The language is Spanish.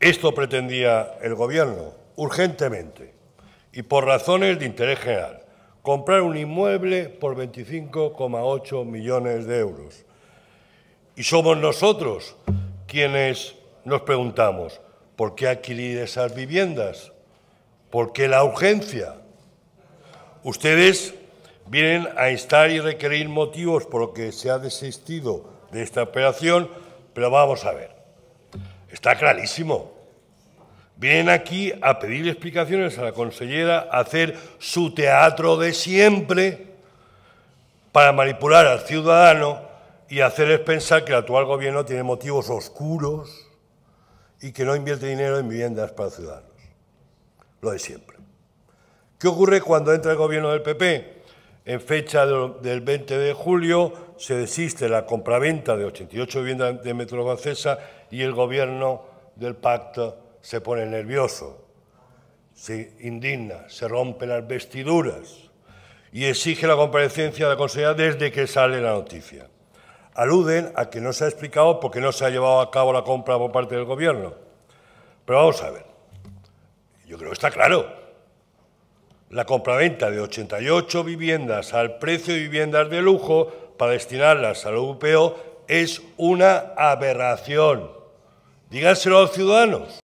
Esto pretendía el Gobierno urgentemente y por razones de interés general, comprar un inmueble por 25,8 millones de euros. Y somos nosotros quienes nos preguntamos, ¿por qué adquirir esas viviendas? ¿Por qué la urgencia? Ustedes vienen a instar y requerir motivos por los que se ha desistido de esta operación, pero vamos a ver. Está clarísimo. Vienen aquí a pedir explicaciones a la consellera, a hacer su teatro de siempre para manipular al ciudadano y hacerles pensar que el actual gobierno tiene motivos oscuros y que no invierte dinero en viviendas para ciudadanos. Lo de siempre. ¿Qué ocurre cuando entra el gobierno del PP? En fecha del 20 de julio se desiste la compraventa de 88 viviendas de Metro Francesa y el gobierno del pacto se pone nervioso, se indigna, se rompe las vestiduras y exige la comparecencia de la consejera desde que sale la noticia. Aluden a que no se ha explicado porque no se ha llevado a cabo la compra por parte del gobierno. Pero vamos a ver, yo creo que está claro. La compraventa de 88 viviendas al precio de viviendas de lujo para destinarlas a lo es una aberración. Díganselo a los ciudadanos.